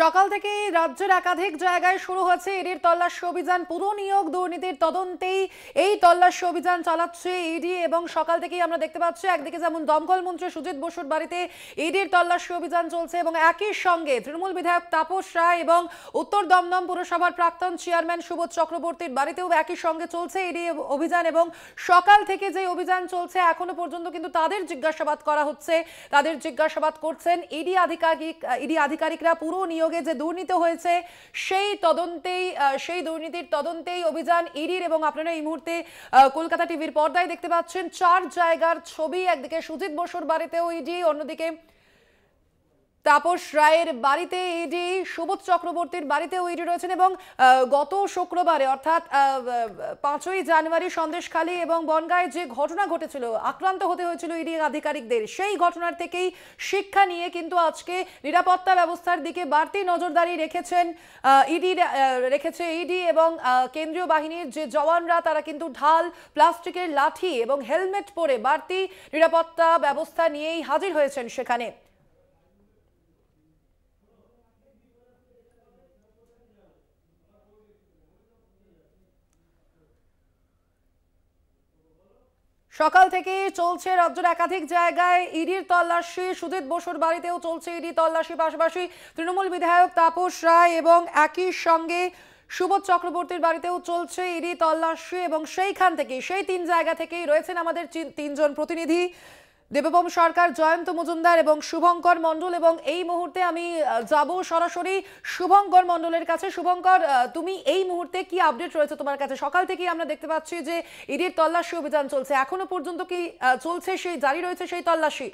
সকাল থেকেই রাজ্যের একাধিক জায়গায় শুরু হয়েছে ইডির তল্লাশি অভিযান পুরো নিয়োগ দুর্নীতির তদন্তেই এই তল্লাশি অভিযান চালাচ্ছে ইডি এবং সকাল থেকেই আমরা দেখতে পাচ্ছি একদিকে যেমন দমকল মন্ত্রী সুজিত বসুর বাড়িতে ইডির তল্লাশি অভিযান চলছে এবং একই সঙ্গে তৃণমূল বিধায়ক তাপস রায় এবং উত্তর দমদম পুরসভার প্রাক্তন চেয়ারম্যান সুবোধ চক্রবর্তীর বাড়িতেও একই সঙ্গে চলছে ইডি অভিযান এবং সকাল থেকে যে অভিযান চলছে এখনো পর্যন্ত কিন্তু তাদের জিজ্ঞাসাবাদ করা হচ্ছে তাদের জিজ্ঞাসাবাদ করছেন ইডি আধিকারিক ইডি আধিকারিকরা পুরো নিয়োগ নিয়োগে যে দুর্নীতি হয়েছে সেই তদন্তেই সেই দুর্নীতির তদন্তেই অভিযান ইডির এবং আপনারা এই মুহূর্তে কলকাতা টিভির পর্দায় দেখতে পাচ্ছেন চার জায়গার ছবি একদিকে সুজিত বসুর বাড়িতেও ইডি অন্যদিকে তাপস রায়ের বাড়িতে ইডি e সুবোধ চক্রবর্তীর বাড়িতেও ইডি e রয়েছেন এবং গত শুক্রবারে অর্থাৎ পাঁচই জানুয়ারি সন্দেশখালী এবং বনগায় যে ঘটনা ঘটেছিল আক্রান্ত হতে হয়েছিল ইডি e আধিকারিকদের সেই ঘটনার থেকেই শিক্ষা নিয়ে কিন্তু আজকে নিরাপত্তা ব্যবস্থার দিকে বাড়তি নজরদারি রেখেছেন ইডি রেখেছে ইডি এবং কেন্দ্রীয় বাহিনীর যে জওয়ানরা তারা কিন্তু ঢাল প্লাস্টিকের লাঠি এবং হেলমেট পরে বাড়তি নিরাপত্তা ব্যবস্থা নিয়েই হাজির হয়েছেন সেখানে সকাল থেকে চলছে রাজ্যের একাধিক জায়গায় ইডির তল্লাশি সুজিত বসুর বাড়িতেও চলছে ইডি তল্লাশি পাশাপাশি তৃণমূল বিধায়ক তাপস রায় এবং একই সঙ্গে সুবোধ চক্রবর্তীর বাড়িতেও চলছে ইডি তল্লাশি এবং সেইখান থেকেই সেই তিন জায়গা থেকেই রয়েছেন আমাদের তিনজন প্রতিনিধি দেববম সরকার জয়ন্ত মজুমদার এবং শুভঙ্কর মন্ডল এবং এই মুহূর্তে আমি যাব সরাসরি শুভঙ্কর মন্ডলের কাছে শুভঙ্কর তুমি এই মুহূর্তে কি আপডেট রয়েছে তোমার কাছে সকাল থেকেই আমরা দেখতে পাচ্ছি যে ইডির তল্লাশি অভিযান চলছে এখনো পর্যন্ত কি চলছে সেই জারি রয়েছে সেই তল্লাশি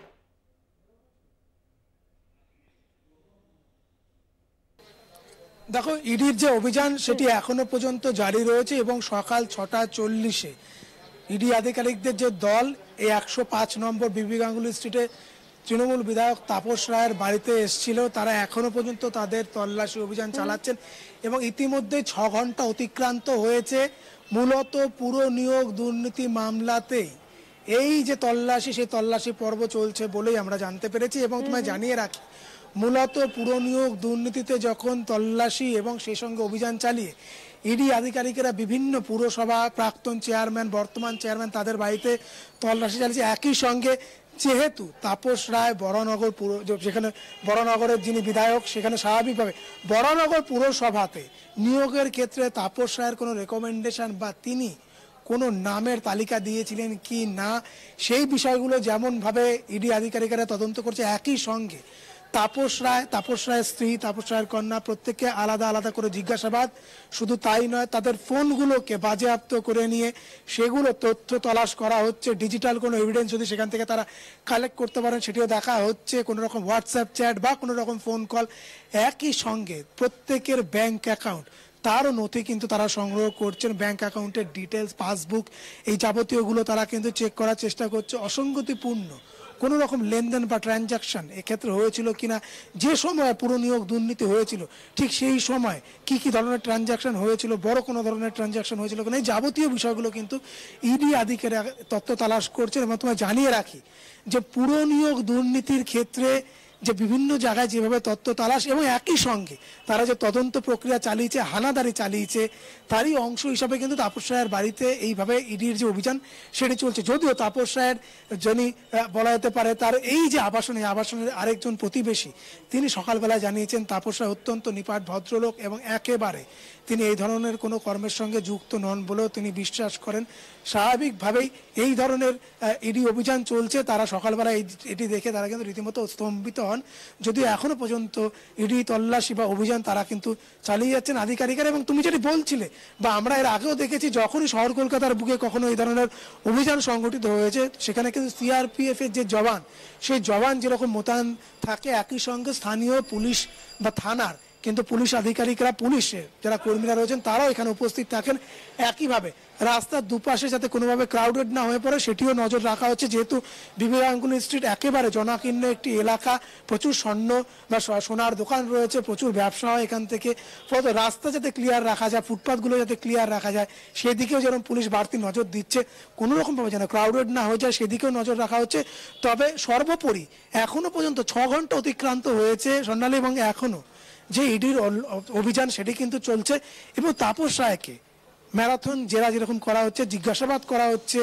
দেখো ইডির যে অভিযান সেটি এখনো পর্যন্ত জারি রয়েছে এবং সকাল ছটা চল্লিশে ইডি আধিকারিকদের যে দল এই একশো পাঁচ নম্বর বিবি গাঙ্গুলি স্ট্রিটে তৃণমূল বিধায়ক তাপস রায়ের বাড়িতে এসছিল তারা এখনো পর্যন্ত তাদের তল্লাশি অভিযান চালাচ্ছেন এবং ইতিমধ্যে ছ ঘন্টা অতিক্রান্ত হয়েছে মূলত পুরো নিয়োগ দুর্নীতি মামলাতেই এই যে তল্লাশি সেই তল্লাশি পর্ব চলছে বলেই আমরা জানতে পেরেছি এবং তোমায় জানিয়ে রাখি মূলত পুরো নিয়োগ দুর্নীতিতে যখন তল্লাশি এবং সেই সঙ্গে অভিযান চালিয়ে ইডি আধিকারিকেরা বিভিন্ন পুরসভা প্রাক্তন চেয়ারম্যান বর্তমান চেয়ারম্যান তাদের বাড়িতে তল্লাশি চালিয়েছে একই সঙ্গে যেহেতু তাপস রায় বড়নগর পুর যেখানে বড়নগরের যিনি বিধায়ক সেখানে স্বাভাবিকভাবে বড়নগর পুরসভাতে নিয়োগের ক্ষেত্রে তাপস রায়ের কোনো রেকমেন্ডেশন বা তিনি কোনো নামের তালিকা দিয়েছিলেন কি না সেই বিষয়গুলো যেমনভাবে ইডি আধিকারিকেরা তদন্ত করছে একই সঙ্গে তাপস রায় তাপস রায়ের স্ত্রী তাপস রায়ের কন্যা প্রত্যেককে আলাদা আলাদা করে জিজ্ঞাসাবাদ শুধু তাই নয় তাদের ফোনগুলোকে বাজেয়াপ্ত করে নিয়ে সেগুলো তথ্য তলাশ করা হচ্ছে ডিজিটাল কোনো এভিডেন্স যদি সেখান থেকে তারা কালেক্ট করতে পারেন সেটিও দেখা হচ্ছে কোনো রকম হোয়াটসঅ্যাপ চ্যাট বা কোনো রকম ফোন কল একই সঙ্গে প্রত্যেকের ব্যাংক অ্যাকাউন্ট তারও নথি কিন্তু তারা সংগ্রহ করছেন ব্যাংক অ্যাকাউন্টের ডিটেলস পাসবুক এই যাবতীয়গুলো তারা কিন্তু চেক করার চেষ্টা করছে অসঙ্গতিপূর্ণ কোনো রকম লেনদেন বা ট্রানজাকশন এক্ষেত্রে হয়েছিল কিনা যে সময় পুরো নিয়োগ দুর্নীতি হয়েছিল ঠিক সেই সময় কি কি ধরনের ট্রানজাকশন হয়েছিল বড় কোনো ধরনের ট্রানজাকশন হয়েছিল কিনা এই যাবতীয় বিষয়গুলো কিন্তু ইডি e আদিকের তত্ত্ব তালাশ করছে এবং তোমায় জানিয়ে রাখি যে পুরো নিয়োগ দুর্নীতির ক্ষেত্রে যে বিভিন্ন জায়গায় যেভাবে তত্ত্ব তালাশ এবং একই সঙ্গে তারা যে তদন্ত প্রক্রিয়া চালিয়েছে হানাদারি চালিয়েছে তারই অংশ হিসাবে কিন্তু তাপস রায়ের বাড়িতে এইভাবে ইডির যে অভিযান সেটি চলছে যদিও তাপস রায়ের যিনি বলা যেতে পারে তার এই যে আবাসনে আবাসনের আরেকজন প্রতিবেশী তিনি সকালবেলায় জানিয়েছেন তাপস রায় অত্যন্ত নিপাট ভদ্রলোক এবং একেবারে তিনি এই ধরনের কোনো কর্মের সঙ্গে যুক্ত নন বলেও তিনি বিশ্বাস করেন স্বাভাবিকভাবেই এই ধরনের ইডি অভিযান চলছে তারা সকালবেলা এটি দেখে তারা কিন্তু রীতিমতো স্তম্ভিত হন যদিও এখনো পর্যন্ত ইডি তল্লাশি বা অভিযান তারা কিন্তু চালিয়ে যাচ্ছেন আধিকারিকরা এবং তুমি যেটি বলছিলে বা আমরা এর আগেও দেখেছি যখনই শহর কলকাতার বুকে কখনো এই ধরনের অভিযান সংগঠিত হয়েছে সেখানে কিন্তু এর যে জওয়ান সেই জওয়ান যেরকম মোতায়েন থাকে একই সঙ্গে স্থানীয় পুলিশ বা থানার কিন্তু পুলিশ আধিকারিকরা পুলিশে যারা কর্মীরা রয়েছেন তারাও এখানে উপস্থিত থাকেন একইভাবে রাস্তার দুপাশে যাতে কোনোভাবে ক্রাউডেড না হয়ে পড়ে সেটিও নজর রাখা হচ্ছে যেহেতু বিবেকাঙ্গুলি স্ট্রিট একেবারে জনাকীর্ণ একটি এলাকা প্রচুর স্বর্ণ বা সোনার দোকান রয়েছে প্রচুর ব্যবসা হয় এখান থেকে ফলত রাস্তা যাতে ক্লিয়ার রাখা যায় ফুটপাথগুলো যাতে ক্লিয়ার রাখা যায় সেদিকেও যেরকম পুলিশ বাড়তি নজর দিচ্ছে কোনো রকমভাবে যেন ক্রাউডেড না হয়ে যায় সেদিকেও নজর রাখা হচ্ছে তবে সর্বোপরি এখনও পর্যন্ত ছ ঘন্টা অতিক্রান্ত হয়েছে সন্ন্যালী এবং এখনও যে ইডির অভিযান সেটি কিন্তু চলছে এবং তাপস রায়কে ম্যারাথন জেরা যেরকম করা হচ্ছে জিজ্ঞাসাবাদ করা হচ্ছে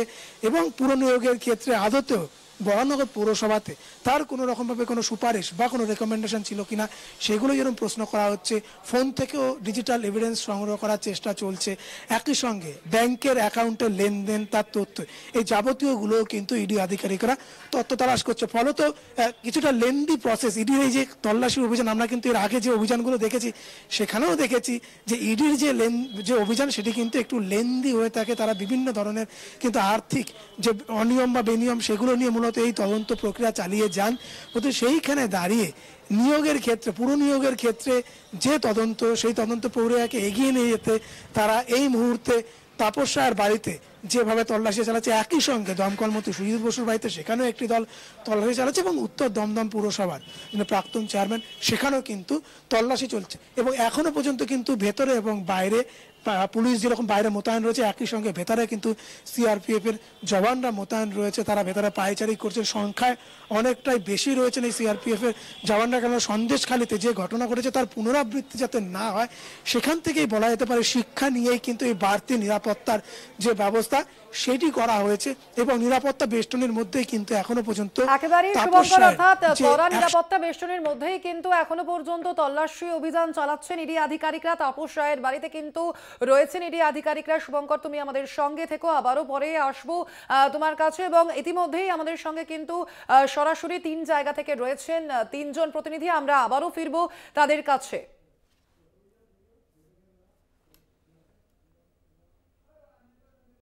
এবং পুরনিয়োগের ক্ষেত্রে আদতেও বহানগর পৌরসভাতে তার কোনো রকমভাবে কোনো সুপারিশ বা কোনো রেকমেন্ডেশন ছিল কিনা সেগুলো যেরকম প্রশ্ন করা হচ্ছে ফোন থেকেও ডিজিটাল এভিডেন্স সংগ্রহ করার চেষ্টা চলছে একই সঙ্গে ব্যাংকের অ্যাকাউন্টের লেনদেন তার তথ্য এই যাবতীয়গুলোও কিন্তু ইডি আধিকারিকরা তথ্য তালাশ করছে ফলত কিছুটা লেন্দি প্রসেস ইডির এই যে তল্লাশি অভিযান আমরা কিন্তু এর আগে যে অভিযানগুলো দেখেছি সেখানেও দেখেছি যে ইডির যে লেন যে অভিযান সেটি কিন্তু একটু লেন্দি হয়ে থাকে তারা বিভিন্ন ধরনের কিন্তু আর্থিক যে অনিয়ম বা বেনিয়ম সেগুলো নিয়ে মূলত মূলত এই তদন্ত প্রক্রিয়া চালিয়ে যান কিন্তু সেইখানে দাঁড়িয়ে নিয়োগের ক্ষেত্রে পুরো নিয়োগের ক্ষেত্রে যে তদন্ত সেই তদন্ত প্রক্রিয়াকে এগিয়ে নিয়ে যেতে তারা এই মুহূর্তে তাপস বাড়িতে যেভাবে তল্লাশি চালাচ্ছে একই সঙ্গে দমকল মন্ত্রী সুজিত বসুর বাড়িতে সেখানেও একটি দল তল্লাশি চালাচ্ছে এবং উত্তর দমদম পুরসভার প্রাক্তন চেয়ারম্যান সেখানেও কিন্তু তল্লাশি চলছে এবং এখনও পর্যন্ত কিন্তু ভেতরে এবং বাইরে পুলিশ যেরকম বাইরে মোতায়েন রয়েছে একই সঙ্গে ভেতরে কিন্তু এর জওয়ানরা মোতায়েন রয়েছে তারা ভেতরে পাইচারি করছে সংখ্যায় অনেকটাই বেশি রয়েছেন এই এর জওয়ানরা কেন সন্দেশখালিতে যে ঘটনা ঘটেছে তার পুনরাবৃত্তি যাতে না হয় সেখান থেকেই বলা যেতে পারে শিক্ষা নিয়েই কিন্তু এই বাড়তি নিরাপত্তার যে ব্যবস্থা ব্যবস্থা সেটি করা হয়েছে এবং নিরাপত্তা বেষ্টনের মধ্যেই কিন্তু এখনো পর্যন্ত শুভঙ্কর অর্থাৎ নিরাপত্তা বেষ্টনের মধ্যেই কিন্তু এখনো পর্যন্ত তল্লাশি অভিযান চালাচ্ছেন ইডি আধিকারিকরা তাপস রায়ের বাড়িতে কিন্তু রয়েছেন ইডি আধিকারিকরা শুভঙ্কর তুমি আমাদের সঙ্গে থেকো আবারও পরে আসবো তোমার কাছে এবং ইতিমধ্যেই আমাদের সঙ্গে কিন্তু সরাসরি তিন জায়গা থেকে রয়েছেন তিনজন প্রতিনিধি আমরা আবারও ফিরবো তাদের কাছে